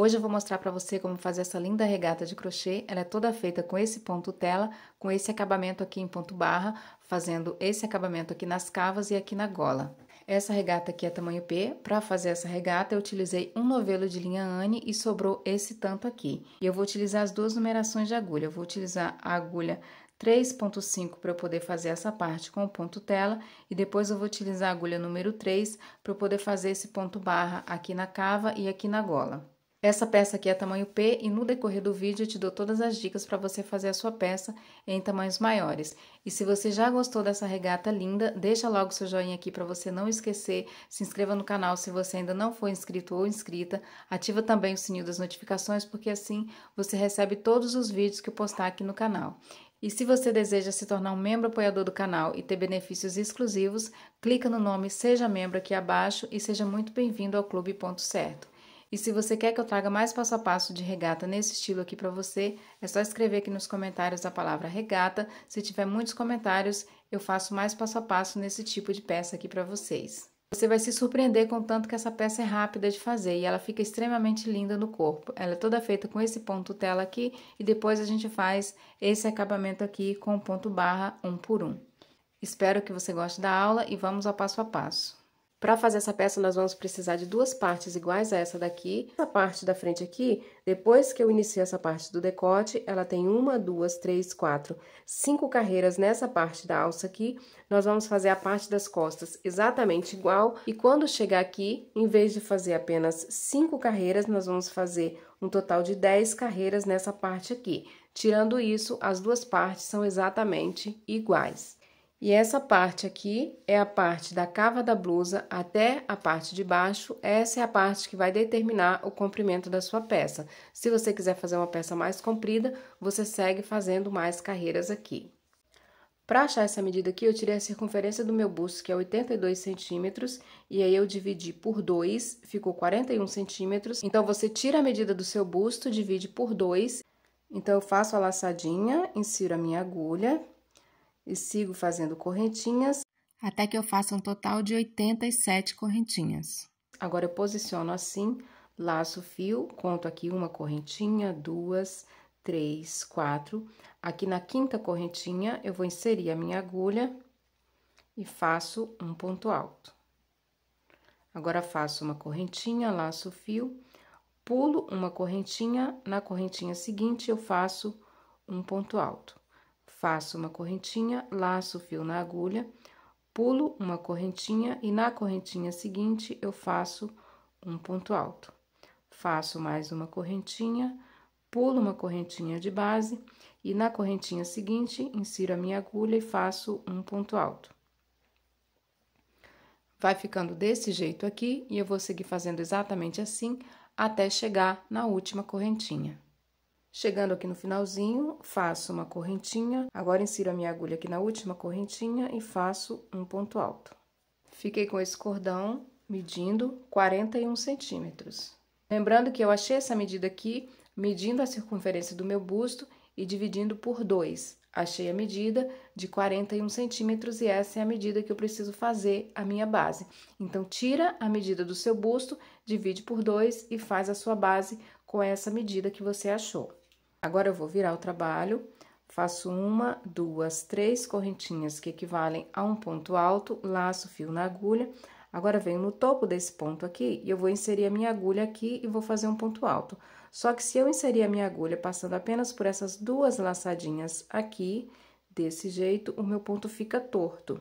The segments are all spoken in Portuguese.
Hoje eu vou mostrar para você como fazer essa linda regata de crochê. Ela é toda feita com esse ponto tela, com esse acabamento aqui em ponto barra, fazendo esse acabamento aqui nas cavas e aqui na gola. Essa regata aqui é tamanho P. Para fazer essa regata, eu utilizei um novelo de linha Anne e sobrou esse tanto aqui. E eu vou utilizar as duas numerações de agulha. Eu vou utilizar a agulha 3.5 para eu poder fazer essa parte com o ponto tela e depois eu vou utilizar a agulha número 3 para eu poder fazer esse ponto barra aqui na cava e aqui na gola. Essa peça aqui é tamanho P e no decorrer do vídeo eu te dou todas as dicas para você fazer a sua peça em tamanhos maiores. E se você já gostou dessa regata linda, deixa logo seu joinha aqui para você não esquecer, se inscreva no canal se você ainda não for inscrito ou inscrita, ativa também o sininho das notificações porque assim você recebe todos os vídeos que eu postar aqui no canal. E se você deseja se tornar um membro apoiador do canal e ter benefícios exclusivos, clica no nome Seja Membro aqui abaixo e seja muito bem-vindo ao Clube Ponto Certo. E se você quer que eu traga mais passo a passo de regata nesse estilo aqui para você, é só escrever aqui nos comentários a palavra regata. Se tiver muitos comentários, eu faço mais passo a passo nesse tipo de peça aqui para vocês. Você vai se surpreender com o tanto que essa peça é rápida de fazer e ela fica extremamente linda no corpo. Ela é toda feita com esse ponto tela aqui e depois a gente faz esse acabamento aqui com o ponto barra um por um. Espero que você goste da aula e vamos ao passo a passo. Para fazer essa peça, nós vamos precisar de duas partes iguais a essa daqui. Essa parte da frente aqui, depois que eu inicio essa parte do decote, ela tem uma, duas, três, quatro, cinco carreiras nessa parte da alça aqui. Nós vamos fazer a parte das costas exatamente igual. E quando chegar aqui, em vez de fazer apenas cinco carreiras, nós vamos fazer um total de dez carreiras nessa parte aqui. Tirando isso, as duas partes são exatamente iguais. E essa parte aqui é a parte da cava da blusa até a parte de baixo. Essa é a parte que vai determinar o comprimento da sua peça. Se você quiser fazer uma peça mais comprida, você segue fazendo mais carreiras aqui. Para achar essa medida aqui, eu tirei a circunferência do meu busto, que é 82 centímetros, e aí eu dividi por 2, ficou 41 centímetros. Então, você tira a medida do seu busto, divide por 2. Então, eu faço a laçadinha, insiro a minha agulha, e sigo fazendo correntinhas até que eu faça um total de 87 correntinhas. Agora eu posiciono assim, laço o fio, conto aqui uma correntinha, duas, três, quatro. Aqui na quinta correntinha eu vou inserir a minha agulha e faço um ponto alto. Agora faço uma correntinha, laço o fio, pulo uma correntinha, na correntinha seguinte eu faço um ponto alto faço uma correntinha, laço o fio na agulha, pulo uma correntinha e na correntinha seguinte eu faço um ponto alto. Faço mais uma correntinha, pulo uma correntinha de base e na correntinha seguinte insiro a minha agulha e faço um ponto alto. Vai ficando desse jeito aqui e eu vou seguir fazendo exatamente assim até chegar na última correntinha. Chegando aqui no finalzinho, faço uma correntinha, agora insiro a minha agulha aqui na última correntinha e faço um ponto alto. Fiquei com esse cordão medindo 41 centímetros. Lembrando que eu achei essa medida aqui medindo a circunferência do meu busto e dividindo por 2. Achei a medida de 41 centímetros e essa é a medida que eu preciso fazer a minha base. Então, tira a medida do seu busto, divide por 2 e faz a sua base com essa medida que você achou. Agora, eu vou virar o trabalho, faço uma, duas, três correntinhas que equivalem a um ponto alto, laço fio na agulha. Agora, venho no topo desse ponto aqui e eu vou inserir a minha agulha aqui e vou fazer um ponto alto. Só que se eu inserir a minha agulha passando apenas por essas duas laçadinhas aqui, desse jeito, o meu ponto fica torto.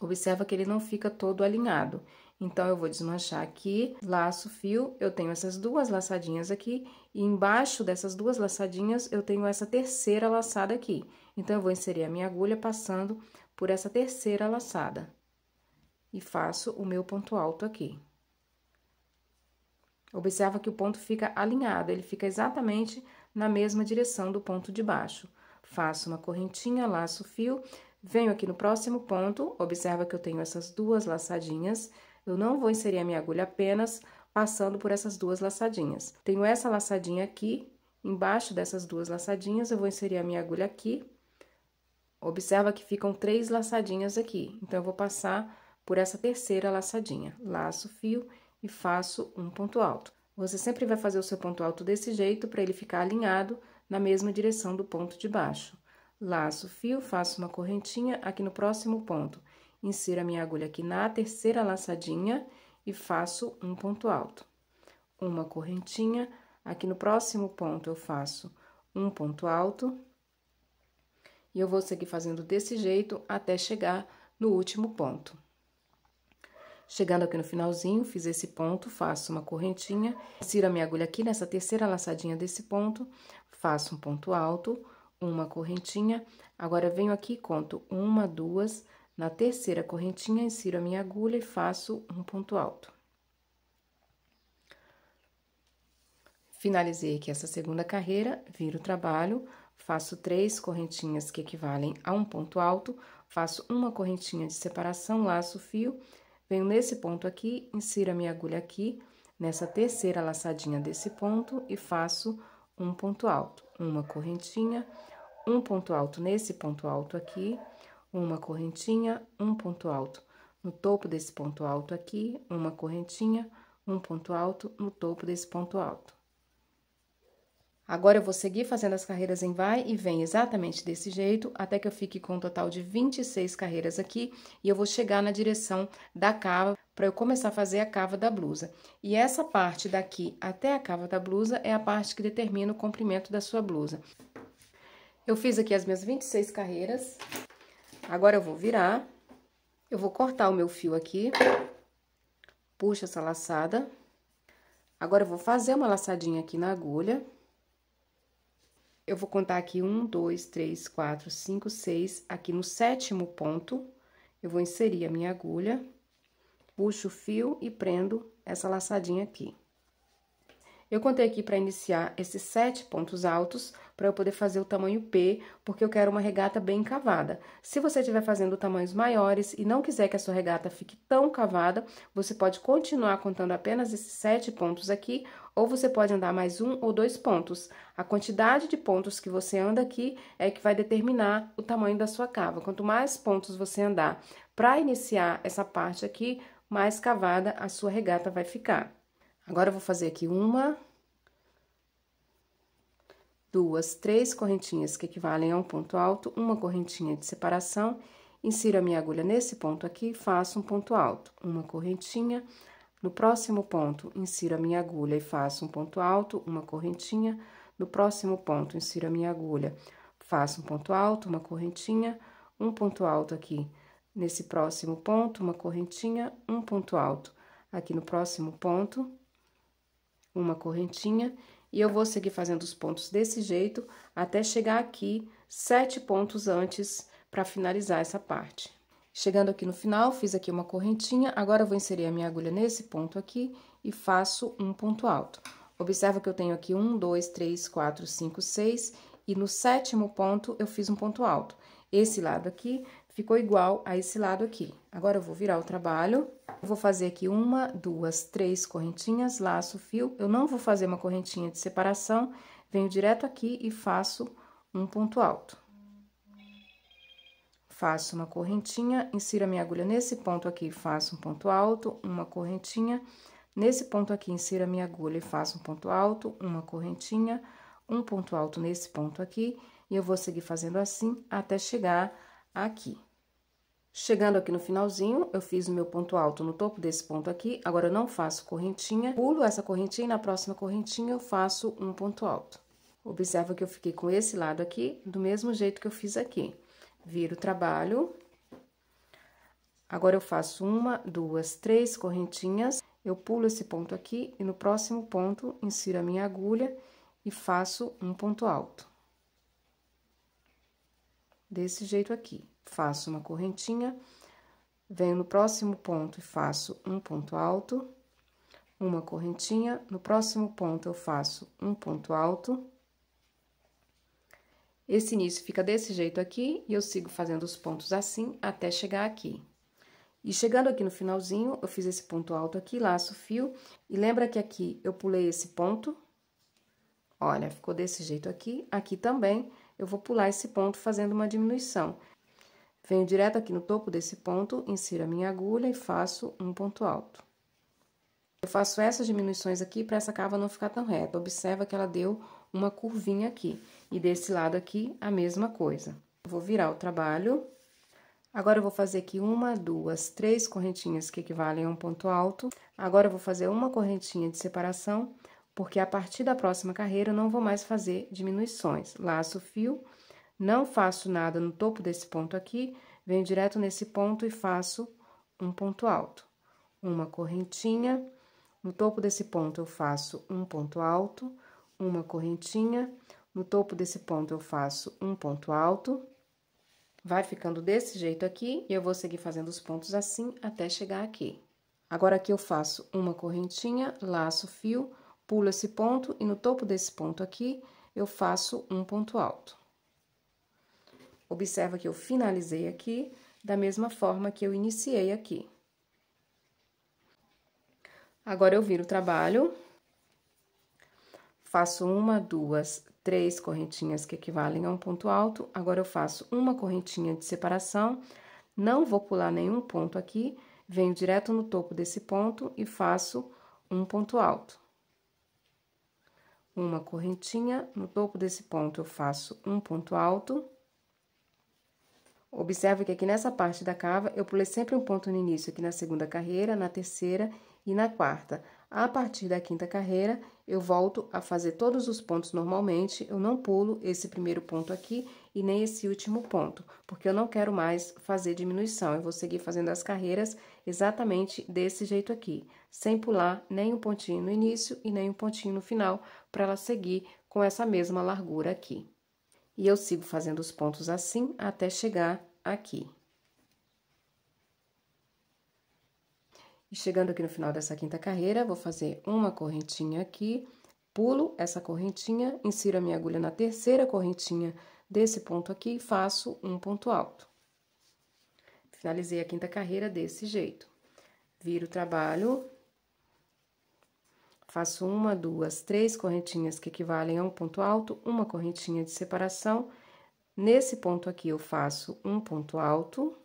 Observa que ele não fica todo alinhado. Então, eu vou desmanchar aqui, laço fio, eu tenho essas duas laçadinhas aqui e embaixo dessas duas laçadinhas, eu tenho essa terceira laçada aqui. Então, eu vou inserir a minha agulha passando por essa terceira laçada. E faço o meu ponto alto aqui. Observa que o ponto fica alinhado, ele fica exatamente na mesma direção do ponto de baixo. Faço uma correntinha, laço o fio, venho aqui no próximo ponto, observa que eu tenho essas duas laçadinhas. Eu não vou inserir a minha agulha apenas, passando por essas duas laçadinhas. Tenho essa laçadinha aqui, embaixo dessas duas laçadinhas eu vou inserir a minha agulha aqui. Observa que ficam três laçadinhas aqui, então eu vou passar por essa terceira laçadinha. Laço fio e faço um ponto alto. Você sempre vai fazer o seu ponto alto desse jeito para ele ficar alinhado na mesma direção do ponto de baixo. Laço fio, faço uma correntinha aqui no próximo ponto. Insiro a minha agulha aqui na terceira laçadinha e faço um ponto alto. Uma correntinha, aqui no próximo ponto eu faço um ponto alto. E eu vou seguir fazendo desse jeito até chegar no último ponto. Chegando aqui no finalzinho, fiz esse ponto, faço uma correntinha, insiro a minha agulha aqui nessa terceira laçadinha desse ponto, faço um ponto alto, uma correntinha. Agora, venho aqui e conto uma, duas, três na terceira correntinha, insiro a minha agulha e faço um ponto alto. Finalizei aqui essa segunda carreira, viro o trabalho, faço três correntinhas que equivalem a um ponto alto, faço uma correntinha de separação, laço o fio, venho nesse ponto aqui, insiro a minha agulha aqui, nessa terceira laçadinha desse ponto e faço um ponto alto, uma correntinha, um ponto alto nesse ponto alto aqui, uma correntinha, um ponto alto. No topo desse ponto alto aqui, uma correntinha, um ponto alto no topo desse ponto alto. Agora, eu vou seguir fazendo as carreiras em vai e vem exatamente desse jeito, até que eu fique com um total de 26 carreiras aqui, e eu vou chegar na direção da cava, para eu começar a fazer a cava da blusa. E essa parte daqui até a cava da blusa é a parte que determina o comprimento da sua blusa. Eu fiz aqui as minhas 26 carreiras. Agora eu vou virar, eu vou cortar o meu fio aqui, puxo essa laçada. Agora eu vou fazer uma laçadinha aqui na agulha. Eu vou contar aqui um, dois, três, quatro, cinco, seis. Aqui no sétimo ponto, eu vou inserir a minha agulha, puxo o fio e prendo essa laçadinha aqui. Eu contei aqui para iniciar esses sete pontos altos, para eu poder fazer o tamanho P, porque eu quero uma regata bem cavada. Se você estiver fazendo tamanhos maiores e não quiser que a sua regata fique tão cavada, você pode continuar contando apenas esses sete pontos aqui, ou você pode andar mais um ou dois pontos. A quantidade de pontos que você anda aqui é que vai determinar o tamanho da sua cava. Quanto mais pontos você andar para iniciar essa parte aqui, mais cavada a sua regata vai ficar. Agora, eu vou fazer aqui uma, duas, três correntinhas que equivalem a um ponto alto, uma correntinha de separação, insiro a minha agulha nesse ponto aqui e faço um ponto alto, uma correntinha. No próximo ponto, insiro a minha agulha e faço um ponto alto, uma correntinha. No próximo ponto, insiro a minha agulha, faço um ponto alto, uma correntinha, um ponto alto aqui. Nesse próximo ponto, uma correntinha, um ponto alto. Aqui no próximo ponto, uma correntinha e eu vou seguir fazendo os pontos desse jeito até chegar aqui sete pontos antes para finalizar essa parte. Chegando aqui no final, fiz aqui uma correntinha, agora eu vou inserir a minha agulha nesse ponto aqui e faço um ponto alto. Observa que eu tenho aqui um, dois, três, quatro, cinco, seis, e no sétimo ponto eu fiz um ponto alto. Esse lado aqui ficou igual a esse lado aqui. Agora, eu vou virar o trabalho, vou fazer aqui uma, duas, três correntinhas, laço, fio. Eu não vou fazer uma correntinha de separação, venho direto aqui e faço um ponto alto. Faço uma correntinha, insiro a minha agulha nesse ponto aqui, faço um ponto alto, uma correntinha. Nesse ponto aqui, insiro a minha agulha e faço um ponto alto, uma correntinha, um ponto alto nesse ponto aqui. E eu vou seguir fazendo assim até chegar aqui. Chegando aqui no finalzinho, eu fiz o meu ponto alto no topo desse ponto aqui, agora eu não faço correntinha, pulo essa correntinha e na próxima correntinha eu faço um ponto alto. Observa que eu fiquei com esse lado aqui, do mesmo jeito que eu fiz aqui. Viro o trabalho, agora eu faço uma, duas, três correntinhas, eu pulo esse ponto aqui e no próximo ponto insiro a minha agulha e faço um ponto alto desse jeito aqui. Faço uma correntinha, venho no próximo ponto e faço um ponto alto, uma correntinha, no próximo ponto eu faço um ponto alto. Esse início fica desse jeito aqui, e eu sigo fazendo os pontos assim até chegar aqui. E chegando aqui no finalzinho, eu fiz esse ponto alto aqui, laço o fio, e lembra que aqui eu pulei esse ponto, Olha, ficou desse jeito aqui, aqui também eu vou pular esse ponto fazendo uma diminuição. Venho direto aqui no topo desse ponto, insiro a minha agulha e faço um ponto alto. Eu faço essas diminuições aqui para essa cava não ficar tão reta. Observa que ela deu uma curvinha aqui. E desse lado aqui, a mesma coisa. vou virar o trabalho. Agora, eu vou fazer aqui uma, duas, três correntinhas que equivalem a um ponto alto. Agora, eu vou fazer uma correntinha de separação porque a partir da próxima carreira eu não vou mais fazer diminuições. Laço o fio, não faço nada no topo desse ponto aqui, venho direto nesse ponto e faço um ponto alto. Uma correntinha, no topo desse ponto eu faço um ponto alto, uma correntinha, no topo desse ponto eu faço um ponto alto. Vai ficando desse jeito aqui e eu vou seguir fazendo os pontos assim até chegar aqui. Agora aqui eu faço uma correntinha, laço o fio, pulo esse ponto e no topo desse ponto aqui, eu faço um ponto alto. Observa que eu finalizei aqui da mesma forma que eu iniciei aqui. Agora, eu viro o trabalho, faço uma, duas, três correntinhas que equivalem a um ponto alto. Agora, eu faço uma correntinha de separação, não vou pular nenhum ponto aqui, venho direto no topo desse ponto e faço um ponto alto uma correntinha, no topo desse ponto eu faço um ponto alto. Observe que aqui nessa parte da cava, eu pulei sempre um ponto no início, aqui na segunda carreira, na terceira e na quarta. A partir da quinta carreira, eu volto a fazer todos os pontos normalmente, eu não pulo esse primeiro ponto aqui e nem esse último ponto, porque eu não quero mais fazer diminuição, eu vou seguir fazendo as carreiras exatamente desse jeito aqui, sem pular nem um pontinho no início e nem um pontinho no final, para ela seguir com essa mesma largura aqui. E eu sigo fazendo os pontos assim até chegar aqui. E chegando aqui no final dessa quinta carreira, vou fazer uma correntinha aqui, pulo essa correntinha, insiro a minha agulha na terceira correntinha desse ponto aqui e faço um ponto alto. Finalizei a quinta carreira desse jeito. Viro o trabalho Faço uma, duas, três correntinhas que equivalem a um ponto alto, uma correntinha de separação. Nesse ponto aqui, eu faço um ponto alto,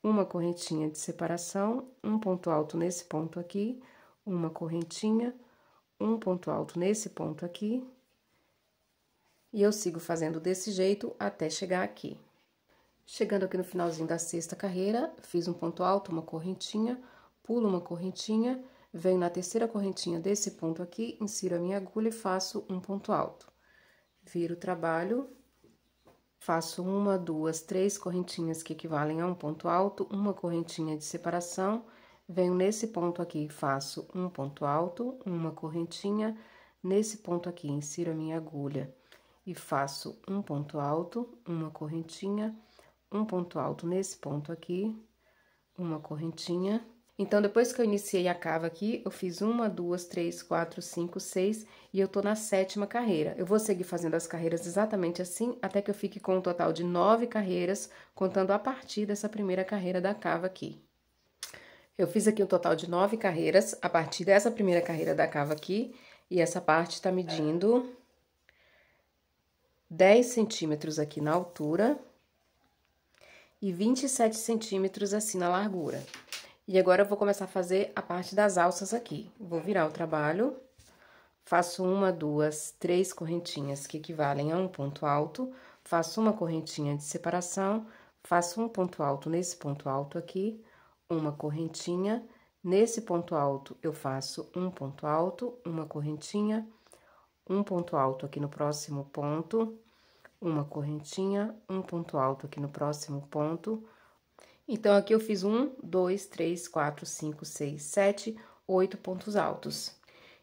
uma correntinha de separação, um ponto alto nesse ponto aqui, uma correntinha, um ponto alto nesse ponto aqui. E eu sigo fazendo desse jeito até chegar aqui. Chegando aqui no finalzinho da sexta carreira, fiz um ponto alto, uma correntinha, pulo uma correntinha Venho na terceira correntinha desse ponto aqui, insiro a minha agulha e faço um ponto alto. Viro o trabalho, faço uma, duas, três correntinhas que equivalem a um ponto alto, uma correntinha de separação, venho nesse ponto aqui e faço um ponto alto, uma correntinha, nesse ponto aqui insiro a minha agulha e faço um ponto alto, uma correntinha, um ponto alto nesse ponto aqui, uma correntinha então, depois que eu iniciei a cava aqui, eu fiz uma, duas, três, quatro, cinco, seis e eu tô na sétima carreira. Eu vou seguir fazendo as carreiras exatamente assim até que eu fique com um total de nove carreiras, contando a partir dessa primeira carreira da cava aqui. Eu fiz aqui um total de nove carreiras a partir dessa primeira carreira da cava aqui e essa parte tá medindo 10 centímetros aqui na altura e 27 centímetros assim na largura. E agora eu vou começar a fazer a parte das alças aqui. Vou virar o trabalho, faço uma, duas, três correntinhas que equivalem a um ponto alto, faço uma correntinha de separação, faço um ponto alto nesse ponto alto aqui, uma correntinha, nesse ponto alto eu faço um ponto alto, uma correntinha, um ponto alto aqui no próximo ponto, uma correntinha, um ponto alto aqui no próximo ponto, então, aqui eu fiz um, dois, três, quatro, cinco, seis, sete, oito pontos altos.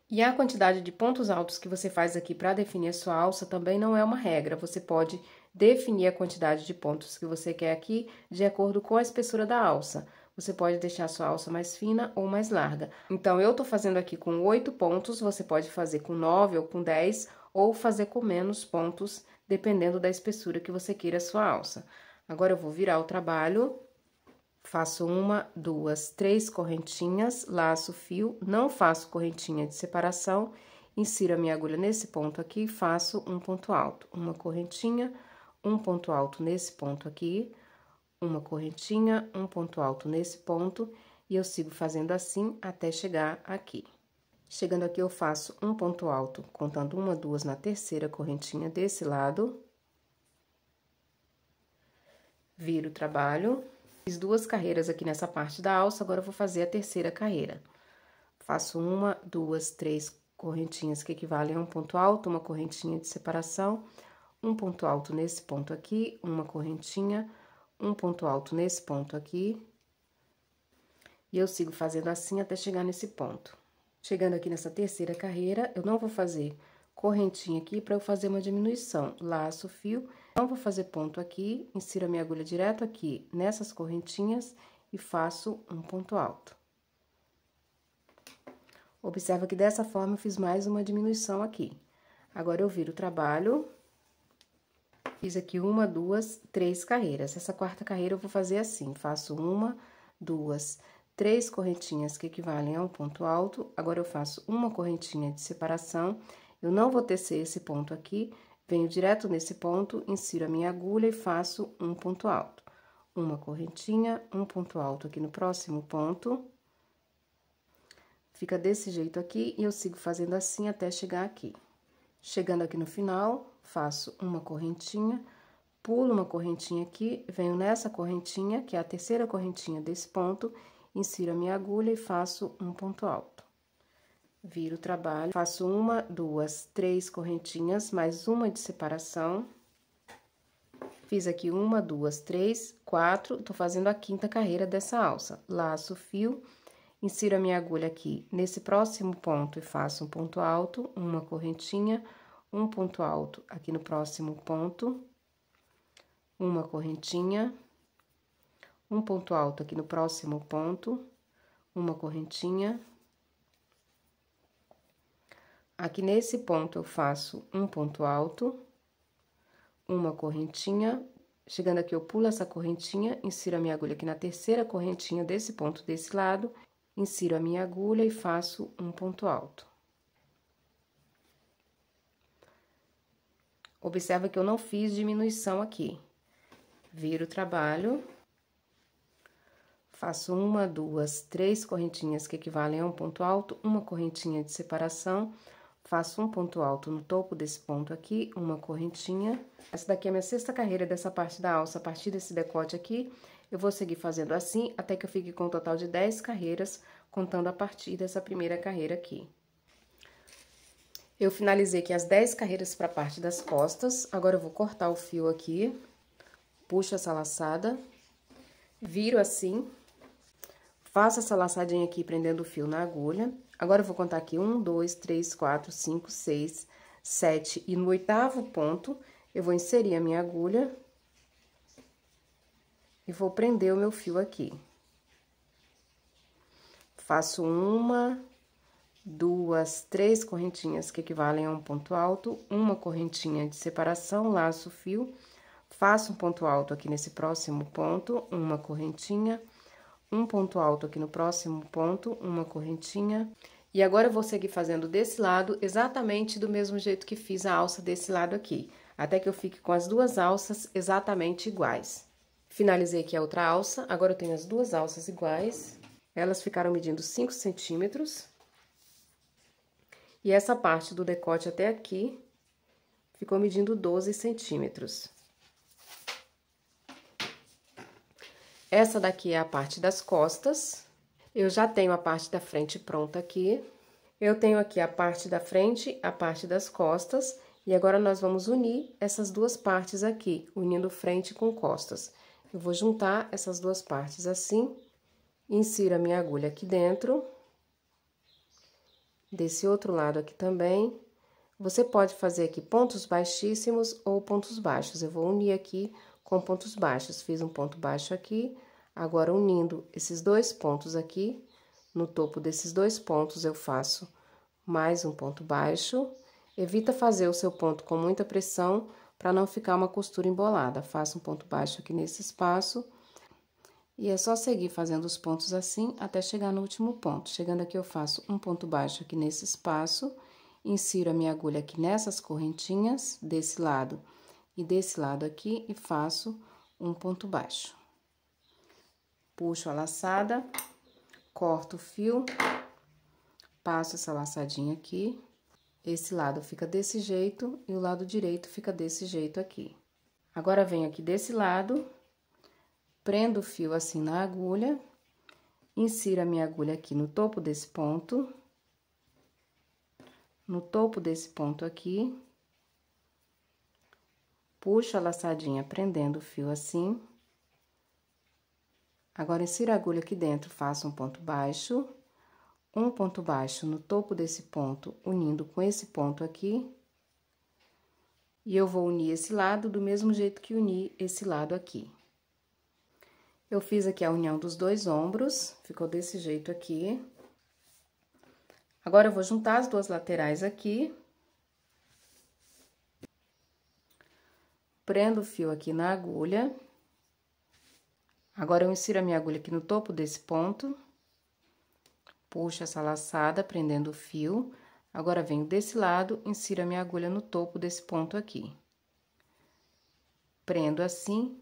E a quantidade de pontos altos que você faz aqui para definir a sua alça também não é uma regra. Você pode definir a quantidade de pontos que você quer aqui de acordo com a espessura da alça. Você pode deixar a sua alça mais fina ou mais larga. Então, eu tô fazendo aqui com oito pontos, você pode fazer com nove ou com dez, ou fazer com menos pontos, dependendo da espessura que você queira a sua alça. Agora, eu vou virar o trabalho Faço uma, duas, três correntinhas, laço o fio, não faço correntinha de separação, insiro a minha agulha nesse ponto aqui e faço um ponto alto. Uma correntinha, um ponto alto nesse ponto aqui, uma correntinha, um ponto alto nesse ponto, e eu sigo fazendo assim até chegar aqui. Chegando aqui, eu faço um ponto alto, contando uma, duas na terceira correntinha desse lado. Viro o trabalho. Fiz duas carreiras aqui nessa parte da alça, agora vou fazer a terceira carreira. Faço uma, duas, três correntinhas que equivalem a um ponto alto, uma correntinha de separação, um ponto alto nesse ponto aqui, uma correntinha, um ponto alto nesse ponto aqui. E eu sigo fazendo assim até chegar nesse ponto. Chegando aqui nessa terceira carreira, eu não vou fazer correntinha aqui para eu fazer uma diminuição. Laço, fio então, vou fazer ponto aqui, insiro a minha agulha direto aqui nessas correntinhas e faço um ponto alto. Observa que dessa forma eu fiz mais uma diminuição aqui. Agora, eu viro o trabalho, fiz aqui uma, duas, três carreiras. Essa quarta carreira eu vou fazer assim, faço uma, duas, três correntinhas que equivalem a um ponto alto. Agora, eu faço uma correntinha de separação. Eu não vou tecer esse ponto aqui, Venho direto nesse ponto, insiro a minha agulha e faço um ponto alto. Uma correntinha, um ponto alto aqui no próximo ponto. Fica desse jeito aqui e eu sigo fazendo assim até chegar aqui. Chegando aqui no final, faço uma correntinha, pulo uma correntinha aqui, venho nessa correntinha, que é a terceira correntinha desse ponto, insiro a minha agulha e faço um ponto alto viro o trabalho, faço uma, duas, três correntinhas, mais uma de separação. Fiz aqui uma, duas, três, quatro, tô fazendo a quinta carreira dessa alça. Laço o fio, insiro a minha agulha aqui nesse próximo ponto e faço um ponto alto, uma correntinha, um ponto alto aqui no próximo ponto, uma correntinha, um ponto alto aqui no próximo ponto, uma correntinha, Aqui nesse ponto, eu faço um ponto alto, uma correntinha, chegando aqui, eu pulo essa correntinha, insiro a minha agulha aqui na terceira correntinha desse ponto desse lado, insiro a minha agulha e faço um ponto alto. Observa que eu não fiz diminuição aqui. Viro o trabalho, faço uma, duas, três correntinhas que equivalem a um ponto alto, uma correntinha de separação, Faço um ponto alto no topo desse ponto aqui, uma correntinha. Essa daqui é a minha sexta carreira dessa parte da alça, a partir desse decote aqui. Eu vou seguir fazendo assim, até que eu fique com um total de 10 carreiras, contando a partir dessa primeira carreira aqui. Eu finalizei aqui as 10 carreiras para a parte das costas, agora eu vou cortar o fio aqui, puxo essa laçada, viro assim, faço essa laçadinha aqui prendendo o fio na agulha, Agora, eu vou contar aqui um, dois, três, quatro, cinco, seis, sete, e no oitavo ponto, eu vou inserir a minha agulha e vou prender o meu fio aqui. Faço uma, duas, três correntinhas que equivalem a um ponto alto, uma correntinha de separação, laço o fio, faço um ponto alto aqui nesse próximo ponto, uma correntinha, um ponto alto aqui no próximo ponto, uma correntinha. E agora eu vou seguir fazendo desse lado exatamente do mesmo jeito que fiz a alça desse lado aqui, até que eu fique com as duas alças exatamente iguais. Finalizei aqui a outra alça, agora eu tenho as duas alças iguais, elas ficaram medindo 5 centímetros. E essa parte do decote até aqui ficou medindo 12 centímetros. Essa daqui é a parte das costas. Eu já tenho a parte da frente pronta aqui. Eu tenho aqui a parte da frente, a parte das costas. E agora, nós vamos unir essas duas partes aqui, unindo frente com costas. Eu vou juntar essas duas partes assim, insiro a minha agulha aqui dentro. Desse outro lado aqui também. Você pode fazer aqui pontos baixíssimos ou pontos baixos. Eu vou unir aqui com pontos baixos. Fiz um ponto baixo aqui, Agora, unindo esses dois pontos aqui, no topo desses dois pontos eu faço mais um ponto baixo. Evita fazer o seu ponto com muita pressão para não ficar uma costura embolada. Faça um ponto baixo aqui nesse espaço. E é só seguir fazendo os pontos assim até chegar no último ponto. Chegando aqui, eu faço um ponto baixo aqui nesse espaço, insiro a minha agulha aqui nessas correntinhas, desse lado e desse lado aqui, e faço um ponto baixo puxo a laçada, corto o fio, passo essa laçadinha aqui. Esse lado fica desse jeito e o lado direito fica desse jeito aqui. Agora, venho aqui desse lado, prendo o fio assim na agulha, insiro a minha agulha aqui no topo desse ponto, no topo desse ponto aqui, puxo a laçadinha prendendo o fio assim... Agora, insira a agulha aqui dentro, faça um ponto baixo, um ponto baixo no topo desse ponto, unindo com esse ponto aqui. E eu vou unir esse lado do mesmo jeito que uni esse lado aqui. Eu fiz aqui a união dos dois ombros, ficou desse jeito aqui. Agora, eu vou juntar as duas laterais aqui. Prendo o fio aqui na agulha. Agora, eu insiro a minha agulha aqui no topo desse ponto. Puxo essa laçada, prendendo o fio. Agora, venho desse lado, insiro a minha agulha no topo desse ponto aqui. Prendo assim.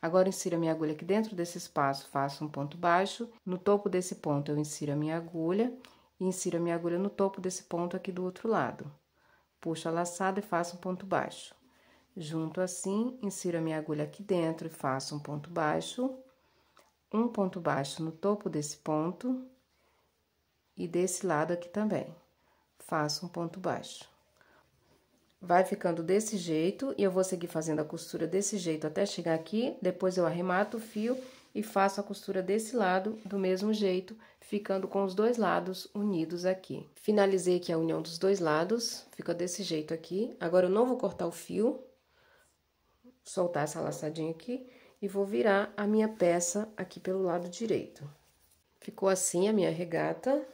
Agora, insiro a minha agulha aqui dentro desse espaço, faço um ponto baixo. No topo desse ponto, eu insiro a minha agulha. E insiro a minha agulha no topo desse ponto aqui do outro lado. Puxo a laçada e faço um ponto baixo. Junto assim, insiro a minha agulha aqui dentro e faço um ponto baixo, um ponto baixo no topo desse ponto e desse lado aqui também. Faço um ponto baixo. Vai ficando desse jeito e eu vou seguir fazendo a costura desse jeito até chegar aqui, depois eu arremato o fio e faço a costura desse lado do mesmo jeito, ficando com os dois lados unidos aqui. Finalizei aqui a união dos dois lados, fica desse jeito aqui. Agora, eu não vou cortar o fio, soltar essa laçadinha aqui e vou virar a minha peça aqui pelo lado direito. Ficou assim a minha regata.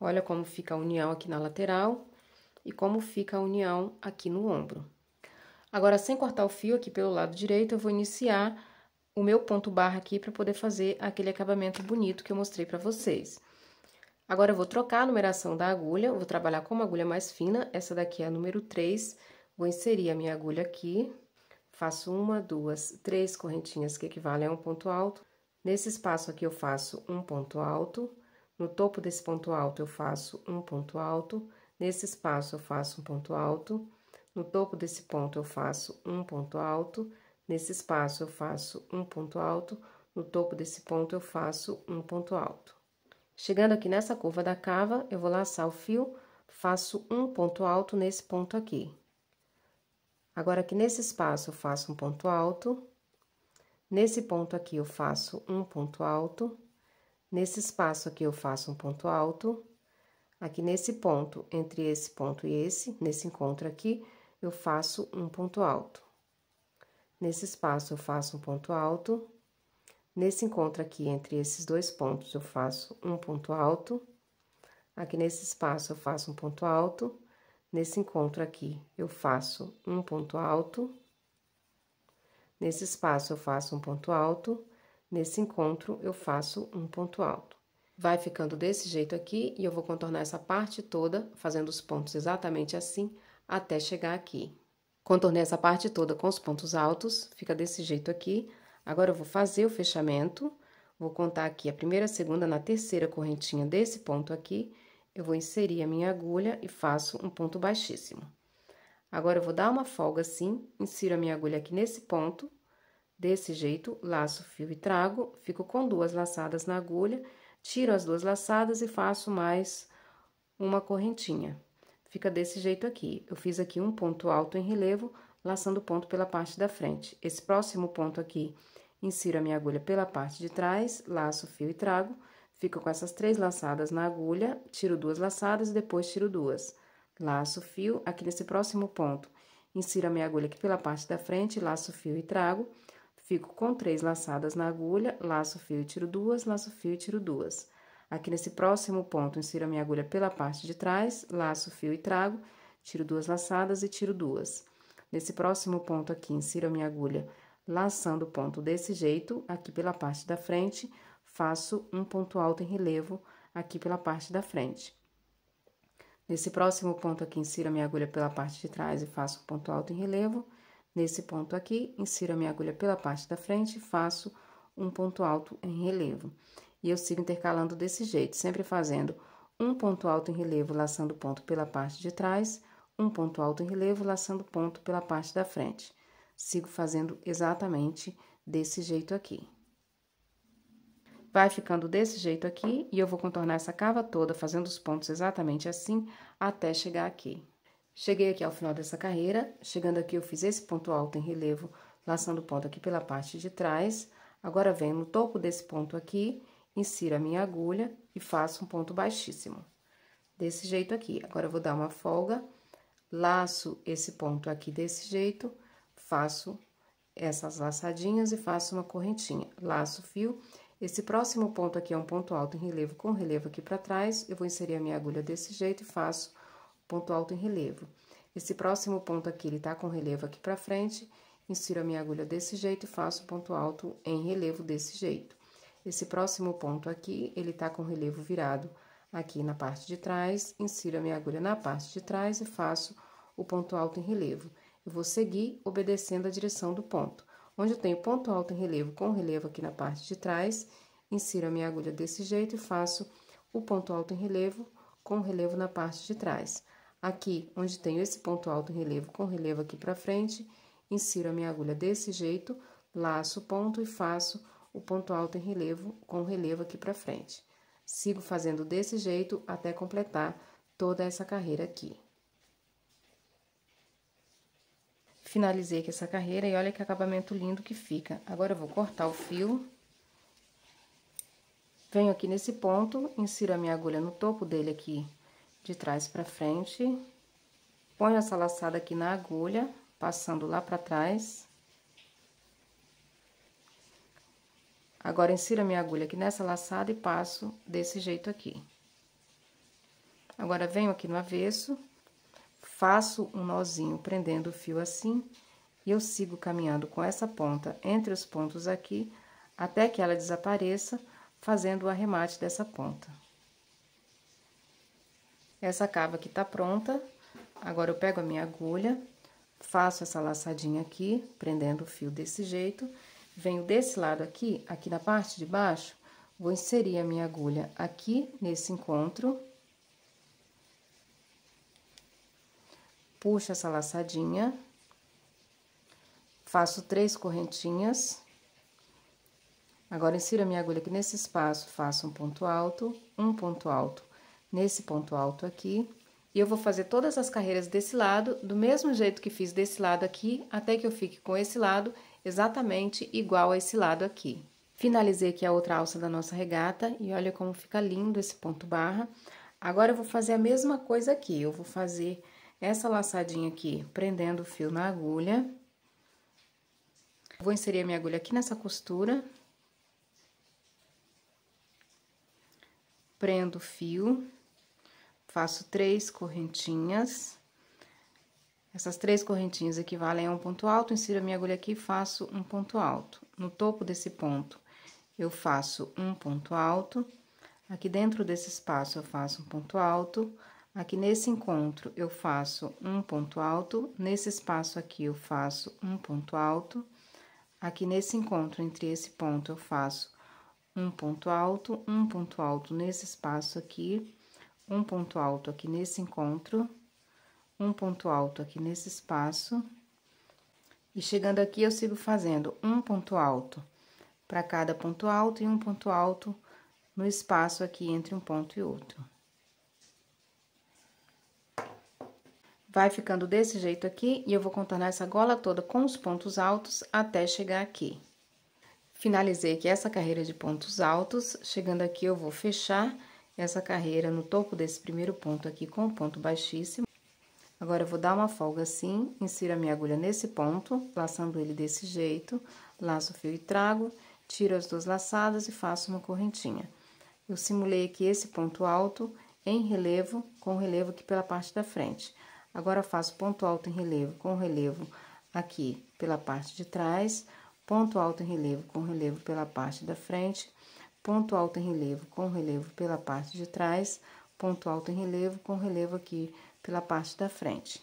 Olha como fica a união aqui na lateral e como fica a união aqui no ombro. Agora, sem cortar o fio aqui pelo lado direito, eu vou iniciar o meu ponto barra aqui para poder fazer aquele acabamento bonito que eu mostrei para vocês. Agora, eu vou trocar a numeração da agulha, vou trabalhar com uma agulha mais fina, essa daqui é a número 3, vou inserir a minha agulha aqui, faço uma, duas, três correntinhas que equivalem a um ponto alto. Nesse espaço aqui, eu faço um ponto alto. No topo desse ponto alto, eu faço um ponto alto. Nesse espaço, eu faço um ponto alto. No topo desse ponto, eu faço um ponto alto. Nesse espaço, eu faço um ponto alto. No topo desse ponto, eu faço um ponto alto. Chegando aqui nessa curva da cava, eu vou laçar o fio, faço um ponto alto nesse ponto aqui. Agora, aqui nesse espaço, eu faço um ponto alto. Nesse ponto aqui, eu faço um ponto alto. Nesse espaço aqui, eu faço um ponto alto. Aqui nesse ponto, entre esse ponto e esse, nesse encontro aqui, eu faço um ponto alto. Nesse espaço, eu faço um ponto alto. Nesse encontro aqui, entre esses dois pontos, eu faço um ponto alto. Aqui nesse espaço, eu faço um ponto alto. Nesse encontro aqui, eu faço um ponto alto. Nesse espaço, eu faço um ponto alto. Nesse encontro, eu faço um ponto alto. Vai ficando desse jeito aqui e eu vou contornar essa parte toda, fazendo os pontos exatamente assim, até chegar aqui. Contornei essa parte toda com os pontos altos, fica desse jeito aqui. Agora, eu vou fazer o fechamento, vou contar aqui a primeira, segunda, na terceira correntinha desse ponto aqui eu vou inserir a minha agulha e faço um ponto baixíssimo. Agora, eu vou dar uma folga assim, insiro a minha agulha aqui nesse ponto, desse jeito, laço, fio e trago, fico com duas laçadas na agulha, tiro as duas laçadas e faço mais uma correntinha. Fica desse jeito aqui. Eu fiz aqui um ponto alto em relevo, laçando o ponto pela parte da frente. Esse próximo ponto aqui, insiro a minha agulha pela parte de trás, laço, fio e trago, Fico com essas três laçadas na agulha, tiro duas laçadas e depois tiro duas. Laço fio aqui nesse próximo ponto. Insiro a minha agulha aqui pela parte da frente, laço fio e trago. Fico com três laçadas na agulha, laço fio e tiro duas, laço fio e tiro duas. Aqui nesse próximo ponto, insiro a minha agulha pela parte de trás, laço fio e trago, tiro duas laçadas e tiro duas. Nesse próximo ponto aqui, insiro a minha agulha laçando o ponto desse jeito, aqui pela parte da frente, faço um ponto alto em relevo aqui pela parte da frente. Nesse próximo ponto aqui, insiro a minha agulha pela parte de trás e faço um ponto alto em relevo. Nesse ponto aqui, insiro a minha agulha pela parte da frente e faço um ponto alto em relevo. E eu sigo intercalando desse jeito, sempre fazendo um ponto alto em relevo, laçando ponto pela parte de trás, um ponto alto em relevo, laçando ponto pela parte da frente. Sigo fazendo exatamente desse jeito aqui. Vai ficando desse jeito aqui e eu vou contornar essa cava toda, fazendo os pontos exatamente assim, até chegar aqui. Cheguei aqui ao final dessa carreira, chegando aqui eu fiz esse ponto alto em relevo, laçando o ponto aqui pela parte de trás. Agora, venho no topo desse ponto aqui, insiro a minha agulha e faço um ponto baixíssimo. Desse jeito aqui. Agora, eu vou dar uma folga, laço esse ponto aqui desse jeito, faço essas laçadinhas e faço uma correntinha. Laço o fio esse próximo ponto aqui é um ponto alto em relevo com relevo aqui para trás, eu vou inserir a minha agulha desse jeito e faço ponto alto em relevo. Esse próximo ponto aqui, ele tá com relevo aqui para frente, insiro a minha agulha desse jeito e faço ponto alto em relevo desse jeito. Esse próximo ponto aqui, ele tá com relevo virado aqui na parte de trás, insiro a minha agulha na parte de trás e faço o ponto alto em relevo. Eu vou seguir obedecendo a direção do ponto onde eu tenho ponto alto em relevo com relevo aqui na parte de trás, insiro a minha agulha desse jeito e faço o ponto alto em relevo com relevo na parte de trás. Aqui, onde tenho esse ponto alto em relevo com relevo aqui para frente, insiro a minha agulha desse jeito, laço o ponto e faço o ponto alto em relevo com relevo aqui para frente. Sigo fazendo desse jeito até completar toda essa carreira aqui. Finalizei aqui essa carreira e olha que acabamento lindo que fica. Agora, eu vou cortar o fio. Venho aqui nesse ponto, insiro a minha agulha no topo dele aqui, de trás pra frente. Ponho essa laçada aqui na agulha, passando lá pra trás. Agora, insiro a minha agulha aqui nessa laçada e passo desse jeito aqui. Agora, venho aqui no avesso faço um nozinho prendendo o fio assim, e eu sigo caminhando com essa ponta entre os pontos aqui, até que ela desapareça, fazendo o arremate dessa ponta. Essa cava aqui tá pronta, agora eu pego a minha agulha, faço essa laçadinha aqui, prendendo o fio desse jeito, venho desse lado aqui, aqui na parte de baixo, vou inserir a minha agulha aqui nesse encontro, puxo essa laçadinha, faço três correntinhas. Agora, insiro a minha agulha aqui nesse espaço, faço um ponto alto, um ponto alto nesse ponto alto aqui. E eu vou fazer todas as carreiras desse lado, do mesmo jeito que fiz desse lado aqui, até que eu fique com esse lado exatamente igual a esse lado aqui. Finalizei aqui a outra alça da nossa regata e olha como fica lindo esse ponto barra. Agora, eu vou fazer a mesma coisa aqui, eu vou fazer essa laçadinha aqui, prendendo o fio na agulha. Vou inserir a minha agulha aqui nessa costura. Prendo o fio, faço três correntinhas. Essas três correntinhas equivalem a um ponto alto, insiro a minha agulha aqui e faço um ponto alto. No topo desse ponto, eu faço um ponto alto. Aqui dentro desse espaço, eu faço um ponto alto. Aqui nesse encontro eu faço um ponto alto, nesse espaço aqui eu faço um ponto alto. Aqui nesse encontro entre esse ponto eu faço um ponto alto, um ponto alto nesse espaço aqui, um ponto alto aqui nesse encontro, um ponto alto aqui nesse espaço. E chegando aqui eu sigo fazendo um ponto alto para cada ponto alto e um ponto alto no espaço aqui entre um ponto e outro. Vai ficando desse jeito aqui e eu vou contornar essa gola toda com os pontos altos até chegar aqui. Finalizei aqui essa carreira de pontos altos, chegando aqui eu vou fechar essa carreira no topo desse primeiro ponto aqui com um ponto baixíssimo. Agora, eu vou dar uma folga assim, insiro a minha agulha nesse ponto, laçando ele desse jeito, laço o fio e trago, tiro as duas laçadas e faço uma correntinha. Eu simulei aqui esse ponto alto em relevo, com relevo aqui pela parte da frente. Agora, faço ponto alto em relevo com relevo aqui pela parte de trás, ponto alto em relevo com relevo pela parte da frente, ponto alto em relevo com relevo pela parte de trás, ponto alto em relevo com relevo aqui pela parte da frente.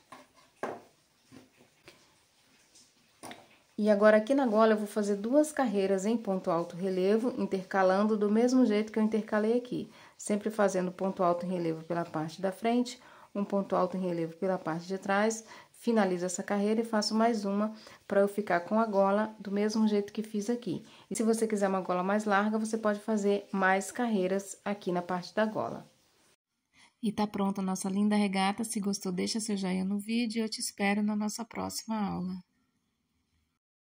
E agora, aqui na gola, eu vou fazer duas carreiras em ponto alto relevo, intercalando do mesmo jeito que eu intercalei aqui. Sempre fazendo ponto alto em relevo pela parte da frente, um ponto alto em relevo pela parte de trás, finalizo essa carreira e faço mais uma para eu ficar com a gola do mesmo jeito que fiz aqui. E se você quiser uma gola mais larga, você pode fazer mais carreiras aqui na parte da gola. E tá pronta a nossa linda regata. Se gostou, deixa seu joinha no vídeo e eu te espero na nossa próxima aula.